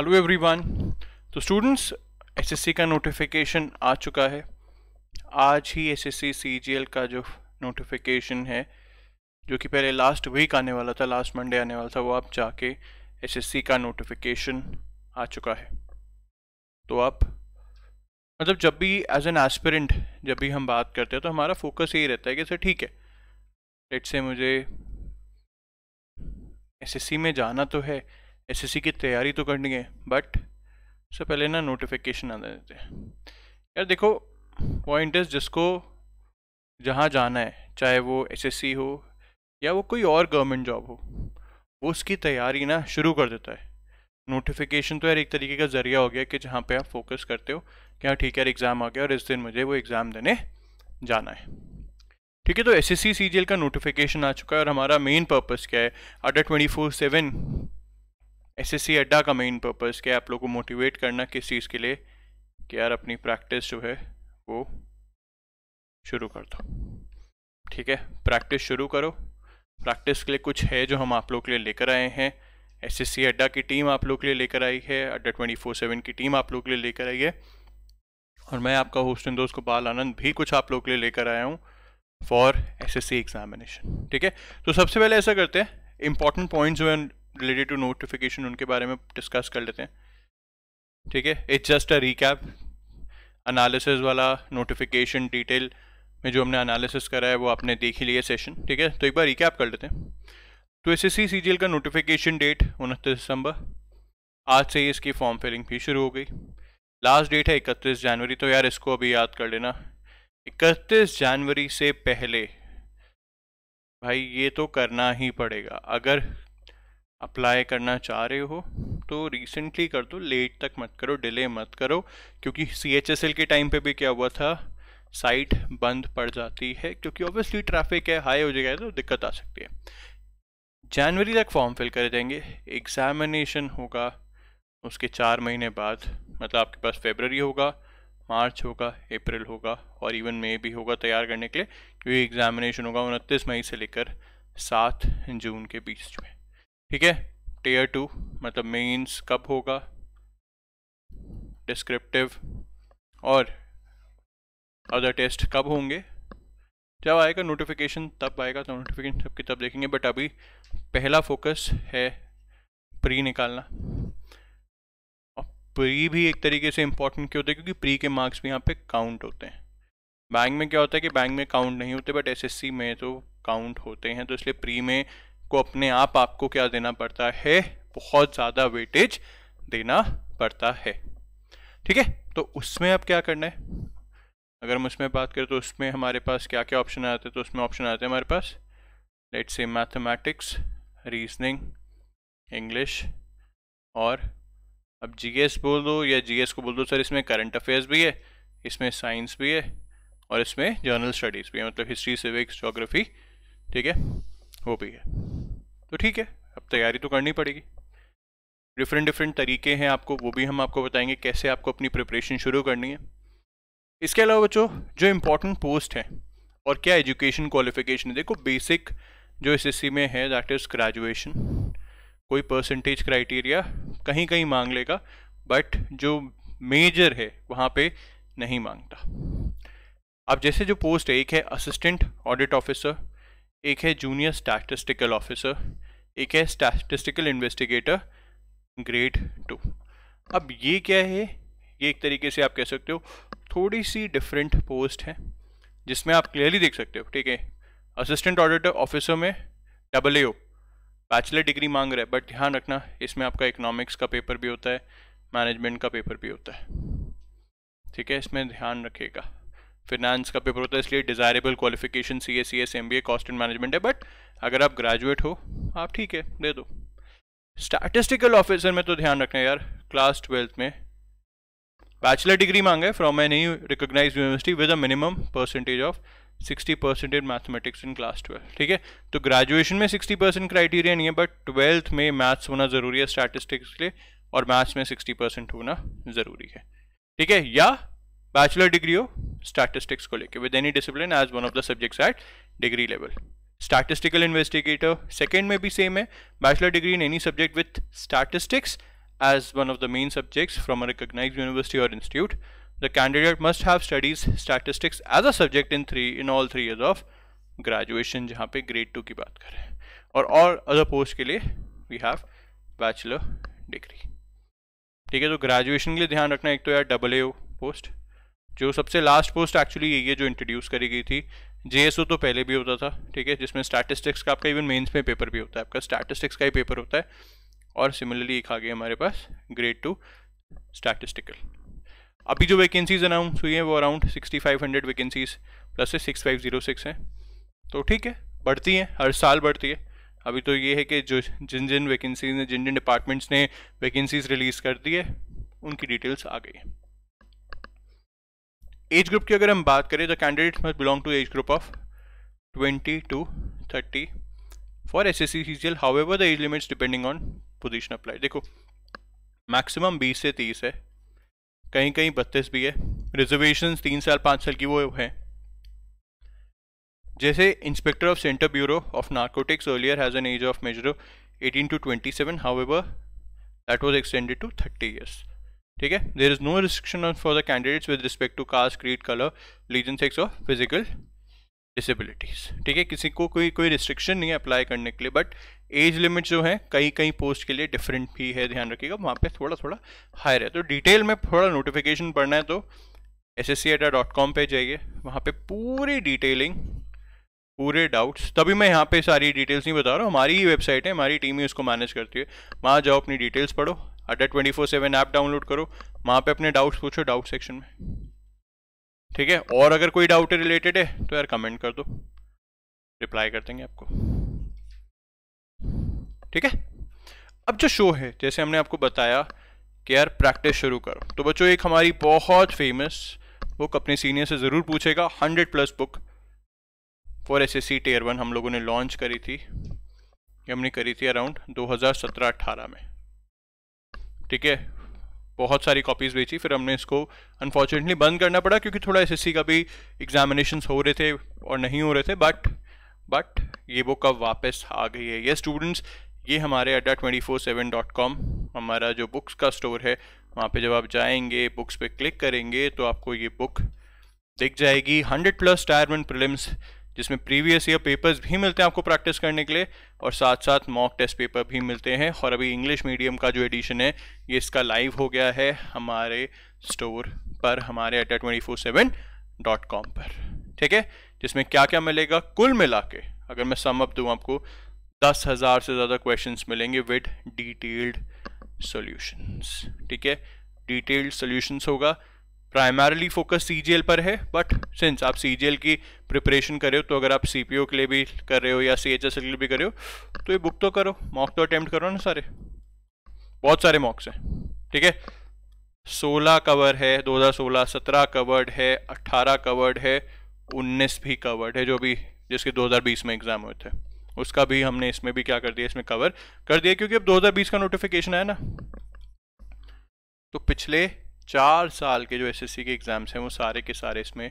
hello everyone तो students SSC का notification आ चुका है आज ही एसएससी सीजीएल का जो नोटिफिकेशन है जो कि पहले लास्ट वीक आने वाला था लास्ट मंडे आने वाला था वो आप जाके एसएससी का नोटिफिकेशन आ चुका है तो आप मतलब जब भी एज एन एस्पिरेंट जब भी हम बात करते हैं तो हमारा फोकस यही रहता है कि सर ठीक है लेट से मुझे एस में जाना तो है एस की तैयारी तो करनी है बट उससे पहले ना नोटिफिकेशन आने देते हैं यार देखो पॉइंट इज जिसको जहाँ जाना है चाहे वो एस हो या वो कोई और गवर्नमेंट जॉब हो वो उसकी तैयारी ना शुरू कर देता है नोटिफिकेशन तो यार एक तरीके का जरिया हो गया कि जहाँ पे आप फोकस करते हो कि हाँ ठीक है यार एग्ज़ाम आ गया और इस दिन मुझे वो एग्ज़ाम देने जाना है ठीक है तो एस एस का नोटिफिकेशन आ चुका है और हमारा मेन पर्पज़ क्या है अडर twenty four seven S C Adda का मेन पर्पज़ क्या है आप लोग को मोटिवेट करना किस चीज़ के लिए कि यार अपनी प्रैक्टिस जो है वो शुरू कर दो ठीक है प्रैक्टिस शुरू करो प्रैक्टिस के लिए कुछ है जो हम आप लोग के लिए लेकर आए हैं एस एस सी अड्डा की टीम आप लोग के लिए लेकर आई है अड्डा ट्वेंटी फोर सेवन की टीम आप लोग के लिए लेकर आई है और मैं आपका होस्ट इन दोस्त गोपाल आनंद भी कुछ आप लोग के लिए लेकर आया हूँ for S S C examination ठीक है तो सबसे पहले ऐसा करते हैं इंपॉर्टेंट पॉइंट जो है रिलेटेड टू नोटिफिकेशन उनके बारे में डिस्कस कर लेते हैं ठीक है it's just a recap analysis वाला नोटिफिकेशन डिटेल में जो हमने अनालिसिस करा है वो आपने देख ही लिया सेशन ठीक है तो एक बार रिकैप कर लेते हैं तो एस एस सी का नोटिफिकेशन डेट उनतीस दिसंबर आज से ही इसकी फॉर्म फिलिंग भी शुरू हो गई लास्ट डेट है इकतीस जनवरी तो यार इसको अभी याद कर लेना इकतीस जनवरी से पहले भाई ये तो करना ही पड़ेगा अगर अप्लाई करना चाह रहे हो तो रिसेंटली कर दो लेट तक मत करो डिले मत करो क्योंकि सी एच एस एल के टाइम पे भी क्या हुआ था साइट बंद पड़ जाती है क्योंकि ऑब्वियसली ट्रैफिक है हाई हो जाएगा तो दिक्कत आ सकती है जनवरी तक फॉर्म फिल कर देंगे एग्जामिनेशन होगा उसके चार महीने बाद मतलब आपके पास फेबररी होगा मार्च होगा अप्रैल होगा और इवन मई भी होगा तैयार करने के लिए क्योंकि एग्जामिनेशन होगा उनतीस मई से लेकर सात जून के बीच में ठीक है टेयर टू मतलब मेंस कब होगा डिस्क्रिप्टिव और अदर टेस्ट कब होंगे जब आएगा नोटिफिकेशन तब आएगा तो नोटिफिकेशन तब की तब देखेंगे बट अभी पहला फोकस है प्री निकालना और प्री भी एक तरीके से इम्पॉर्टेंट क्यों होता है क्योंकि प्री के मार्क्स भी यहाँ पे काउंट होते हैं बैंक में क्या होता है कि बैंक में काउंट नहीं होते बट एसएससी में तो काउंट होते हैं तो इसलिए प्री में को अपने आप आपको क्या देना पड़ता है बहुत ज़्यादा वेटेज देना पड़ता है ठीक है तो उसमें आप क्या करना है अगर हम उसमें बात करें तो उसमें हमारे पास क्या क्या ऑप्शन आते हैं तो उसमें ऑप्शन आते हैं हमारे पास let's say mathematics reasoning English और अब जीएस बोल दो या जीएस को बोल दो सर इसमें करंट अफेयर्स भी है इसमें साइंस भी है और इसमें जर्नल स्टडीज़ भी है मतलब हिस्ट्री सिविक्स जोग्राफी ठीक है वो भी है तो ठीक है अब तैयारी तो करनी पड़ेगी डिफरेंट डिफरेंट तरीके हैं आपको वो भी हम आपको बताएंगे कैसे आपको अपनी प्रिपरेशन शुरू करनी है इसके अलावा बच्चों जो इम्पोर्टेंट पोस्ट हैं और क्या एजुकेशन क्वालिफिकेशन है देखो बेसिक जो एस में है दैट इज़ ग्रेजुएशन कोई परसेंटेज क्राइटेरिया कहीं कहीं मांग लेगा बट जो मेजर है वहाँ पे नहीं मांगता अब जैसे जो पोस्ट एक है असिस्टेंट ऑडिट ऑफिसर एक है जूनियर स्टैटिस्टिकल ऑफिसर एक है स्टैटिस्टिकल इन्वेस्टिगेटर ग्रेड टू अब ये क्या है ये एक तरीके से आप कह सकते हो थोड़ी सी डिफरेंट पोस्ट है जिसमें आप क्लियरली देख सकते हो ठीक है असिस्टेंट ऑडिटर ऑफिसर में double A O bachelor degree मांग रहा है बट ध्यान रखना इसमें आपका इकोनॉमिक्स का पेपर भी होता है मैनेजमेंट का पेपर भी होता है ठीक है इसमें ध्यान रखिएगा फिनांस का पेपर होता है इसलिए desirable qualification C A C S M B A cost and management है बट अगर आप ग्रेजुएट हो आप ठीक है दे दो स्टैटिस्टिकल ऑफिसर में तो ध्यान रखना यार क्लास ट्वेल्थ में बैचलर डिग्री मांगे from new recognise university with a minimum percentage of sixty percent in mathematics in class twelve ठीक है तो ग्रेजुएशन में सिक्सटी परसेंट क्राइटेरिया नहीं है बट ट्वेल्थ में मैथ्स होना ज़रूरी है स्टैटिस्टिक्स के लिए और मैथ्स में सिक्सटी परसेंट होना ज़रूरी है ठीक है या बैचलर डिग्री हो स्टैटिस्टिक्स को लेकर with any discipline as one of the subjects at degree level statistical investigator second में भी सेम है bachelor degree in any subject with statistics as one of the main subjects from a recognise university or institute the candidate must have studies statistics as a subject in three in all three year of graduation जहाँ पे grade two की बात करें और और other post के लिए we have bachelor degree ठीक है तो ग्रेजुएशन के लिए ध्यान रखना एक तो यार डबल ए पोस्ट जो सबसे लास्ट पोस्ट एक्चुअली ये जो इंट्रोड्यूस करी गई थी जेएसओ तो पहले भी होता था ठीक है जिसमें स्टैटिस्टिक्स का आपका इवन मेंस में पेपर भी होता है आपका स्टैटिस्टिक्स का ही पेपर होता है और सिमिलरली एक आ गया हमारे पास ग्रेड टू स्टैटिस्टिकल अभी जो वैकेंसीज अनाउंस हुई हैं वो अराउंड 6500 वैकेंसीज प्लस से सिक्स हैं तो ठीक है बढ़ती हैं हर साल बढ़ती है अभी तो ये है कि जो जिन जिन वैकेंसीज ने जिन जिन डिपार्टमेंट्स ने वैकेंसीज रिलीज़ कर दी है उनकी डिटेल्स आ गई है एज ग्रुप की अगर हम बात करें तो candidates must belong to age group of twenty two thirty for S S C C however the age limits depending on position apply देखो मैक्सिमम बीस से तीस है कहीं कहीं बत्तीस भी है रिजर्वेशन तीन साल पाँच साल की वो है जैसे inspector of centre bureau of narcotics earlier has an age of major 18 to 27 ever that was extended to thirty years ठीक है there is no restriction for the candidates with respect to caste creed colour religion sex और physical disabilities ठीक है किसी को कोई कोई restriction नहीं है अप्लाई करने के लिए बट एज लिमिट जो है कई कई पोस्ट के लिए डिफरेंट भी है ध्यान रखिएगा वहाँ पे थोड़ा थोड़ा हायर है तो डिटेल में थोड़ा नोटिफिकेशन पढ़ना है तो S S C dot com पर जाइए वहाँ पर पूरी डिटेलिंग पूरे डाउट्स तभी मैं यहाँ पे सारी डिटेल्स नहीं बता रहा हूँ हमारी ही वेबसाइट है हमारी टीम ही उसको मैनेज करती है वहाँ जाओ अपनी डिटेल्स पढ़ो Adda twenty four seven app download करो वहाँ पे अपने डाउट्स पूछो डाउट सेक्शन में ठीक है और अगर कोई डाउट रिलेटेड है तो यार कमेंट कर दो रिप्लाई कर देंगे आपको ठीक है अब जो शो है जैसे हमने आपको बताया कि यार प्रैक्टिस शुरू करो तो बच्चों एक हमारी बहुत फेमस बुक अपने सीनियर से ज़रूर पूछेगा hundred plus book for S S C tier one हम लोगों ने लॉन्च करी थी हमने करी थी अराउंड 2017-18 में ठीक है बहुत सारी कॉपीज़ बेची फिर हमने इसको अनफॉर्चुनेटली बंद करना पड़ा क्योंकि थोड़ा एस का भी एग्जामिनेशन हो रहे थे और नहीं हो रहे थे बट बट ये बुक अब वापस आ गई है ये स्टूडेंट्स ये हमारे Adda twenty four seven dot com हमारा जो बुक्स का स्टोर है वहाँ पे जब आप जाएंगे बुक्स पे क्लिक करेंगे तो आपको ये बुक दिख जाएगी हंड्रेड प्लस टायरमेंट प्रिलिम्स जिसमें प्रीवियस ईयर पेपर्स भी मिलते हैं आपको प्रैक्टिस करने के लिए और साथ साथ मॉक टेस्ट पेपर भी मिलते हैं और अभी इंग्लिश मीडियम का जो एडिशन है ये इसका लाइव हो गया है हमारे स्टोर पर हमारे Adda twenty four seven dot com पर ठीक है जिसमें क्या क्या मिलेगा कुल मिला के अगर मैं सम अप दूँ आपको दस हज़ार से ज़्यादा क्वेश्चन मिलेंगे विद डिटेल्ड सोल्यूशंस ठीक है डिटेल्ड सोल्यूशंस होगा प्राइमरली फोकस सी पर है बट सिंस आप सी की प्रिपरेशन कर रहे हो तो अगर आप सी के लिए भी कर रहे हो या सी के लिए भी कर रहे हो तो ये बुक तो करो मॉक तो अटैम्प्ट करो ना सारे बहुत सारे मॉक्स हैं ठीक है 16 कवर है 2016 17 कवर्ड है 18 कवर्ड है 19 भी कवर्ड है जो भी जिसके 2020 में एग्जाम हुए थे उसका भी हमने इसमें भी क्या कर दिया इसमें कवर कर दिया क्योंकि अब 2020 का नोटिफिकेशन आया ना तो पिछले चार साल के जो एसएससी के एग्ज़ाम्स हैं वो सारे के सारे इसमें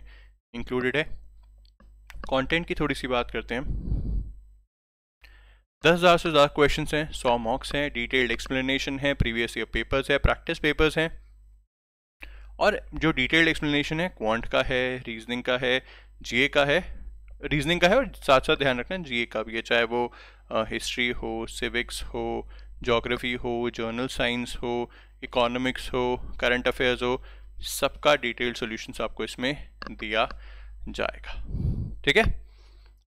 इंक्लूडेड है कंटेंट की थोड़ी सी बात करते हैं दस हज़ार से ज़्यादा क्वेश्चन हैं सौ मॉक्स हैं डिटेल्ड एक्सप्लेनेशन है प्रीवियस ईयर पेपर्स है प्रैक्टिस पेपर्स हैं और जो डिटेल्ड एक्सप्लेनेशन है क्वांट का है रीजनिंग का है जीए का है रीजनिंग का है और साथ साथ ध्यान रखना जीए का भी है चाहे वो हिस्ट्री हो सिविक्स हो जोग्राफी हो जर्नल साइंस हो इकोनॉमिक्स हो करंट अफेयर्स हो सबका डिटेल सॉल्यूशंस आपको इसमें दिया जाएगा ठीक है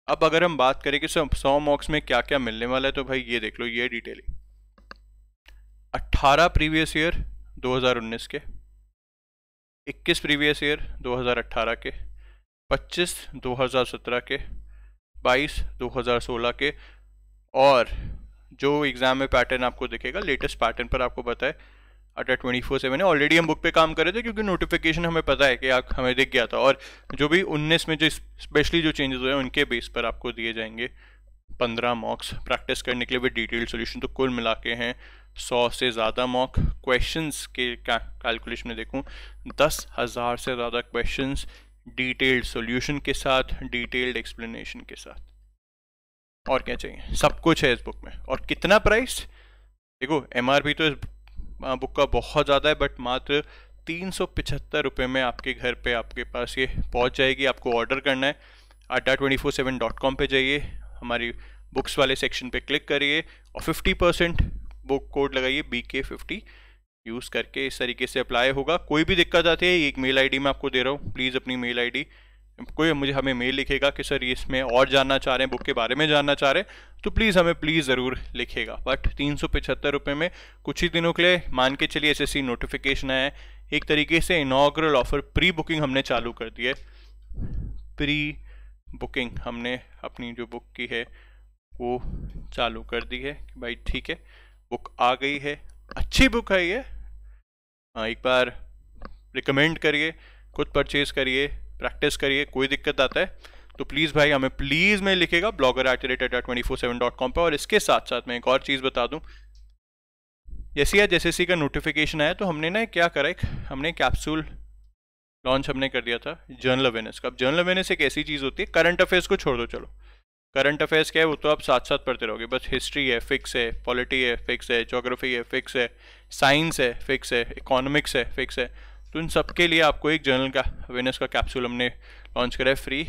अब अगर हम बात करें कि सौ मॉक्स में क्या क्या मिलने वाला है तो भाई ये देख लो ये डिटेलिंग 18 प्रीवियस ईयर 2019 के 21 प्रीवियस ईयर 2018 के 25 2017 के 22 2016 के और जो एग्ज़ाम में पैटर्न आपको दिखेगा लेटेस्ट पैटर्न पर आपको बताए अटा ट्वेंटी फोर सेवन है ऑलरेडी हम बुक पे काम कर रहे थे क्योंकि नोटिफिकेशन हमें पता है कि आप हमें दिख गया था और जो भी उन्नीस में जो स्पेशली जो चेंजेस हुए हैं उनके बेस पर आपको दिए जाएंगे पंद्रह मॉक्स प्रैक्टिस करने के लिए भी डिटेल सोल्यूशन तो कुल मिला के हैं सौ से ज़्यादा मॉक क्वेश्चंस के कैलकुलेशन में देखूँ दस हज़ार से ज़्यादा क्वेश्चंस डिटेल्ड सॉल्यूशन के साथ डिटेल्ड एक्सप्लेनेशन के साथ और क्या चाहिए सब कुछ है इस बुक में और कितना प्राइस देखो एमआरपी तो इस बुक का बहुत ज़्यादा है बट मात्र तीन सौ पिछहत्तर रुपये में आपके घर पे आपके पास ये पहुंच जाएगी आपको ऑर्डर करना है Adda twenty four seven dot com पर जाइए हमारी बुक्स वाले सेक्शन पे क्लिक करिए और फिफ्टी परसेंट बुक कोड लगाइए बी के फिफ्टी यूज़ करके इस तरीके से अप्लाई होगा कोई भी दिक्कत आती है एक मेल आईडी मैं आपको दे रहा हूँ प्लीज़ अपनी मेल आईडी कोई मुझे हमें मेल लिखेगा कि सर इसमें और जानना चाह रहे हैं बुक के बारे में जानना चाह रहे हैं तो प्लीज़ हमें प्लीज़ ज़रूर लिखेगा बट तीन सौ पिछहत्तर रुपये में कुछ ही दिनों के लिए मान के चलिए ऐसी नोटिफिकेशन आए एक तरीके से इनाग्रल ऑफर प्री बुकिंग हमने चालू कर दी है प्री बुकिंग हमने अपनी जो बुक की है वो चालू कर दी है कि भाई ठीक है बुक आ गई है अच्छी बुक है ये हाँ, एक बार रिकमेंड करिए खुद परचेज़ करिए प्रैक्टिस करिए कोई दिक्कत आता है तो प्लीज़ भाई हमें प्लीज़ में लिखेगा blogger at the rate Adda twenty four seven dot com पर और इसके साथ साथ मैं एक और चीज़ बता दूँ जैसे आज सी का नोटिफिकेशन आया तो हमने ना क्या करा एक हमने कैप्सूल लॉन्च हमने कर दिया था जर्नल अवेयरनेस का अब जर्नल अवेयरनेस एक ऐसी चीज़ होती है करंट अफेयर्स को छोड़ दो चलो करंट अफेयर्स क्या है वो तो आप साथ साथ पढ़ते रहोगे बस हिस्ट्री है फिक्स है पॉलिटी है फिक्स है जोग्राफी है फिक्स है साइंस है फिक्स है इकोनॉमिक्स है फिक्स है तो इन सब के लिए आपको एक जर्नल का अवेयरनेस का कैप्सूल हमने लॉन्च करा है फ्री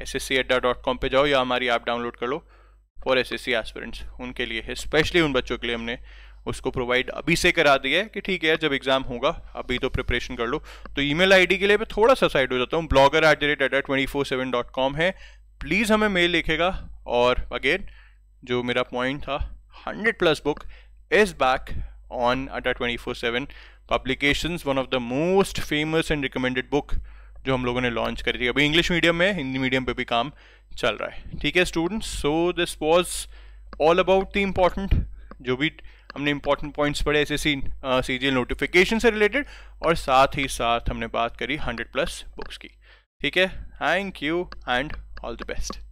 एस एस सी अड्डा डॉट कॉम पर जाओ या हमारी ऐप डाउनलोड कर लो फॉर एस एस सी उनके लिए है स्पेशली उन बच्चों के लिए हमने उसको प्रोवाइड अभी से करा दिया है कि ठीक है जब एग्जाम होगा अभी तो प्रिपरेशन कर लो तो ईमेल आईडी के लिए मैं थोड़ा सा साइड हो जाता हूँ blogger at the rate Adda twenty four seven dot com है प्लीज़ हमें मेल लिखेगा और अगेन जो मेरा पॉइंट था hundred plus book is back on Adda twenty four seven publications one of the most famous and recommended book जो हम लोगों ने लॉन्च करी थी अभी इंग्लिश मीडियम में हिंदी मीडियम पे भी काम चल रहा है ठीक है students so this was all about the important जो भी हमने इंपॉर्टेंट पॉइंट्स पढ़े ऐसे सी सी जी नोटिफिकेशन से रिलेटेड और साथ ही साथ हमने बात करी हंड्रेड प्लस बुक्स की ठीक है thank you and all the best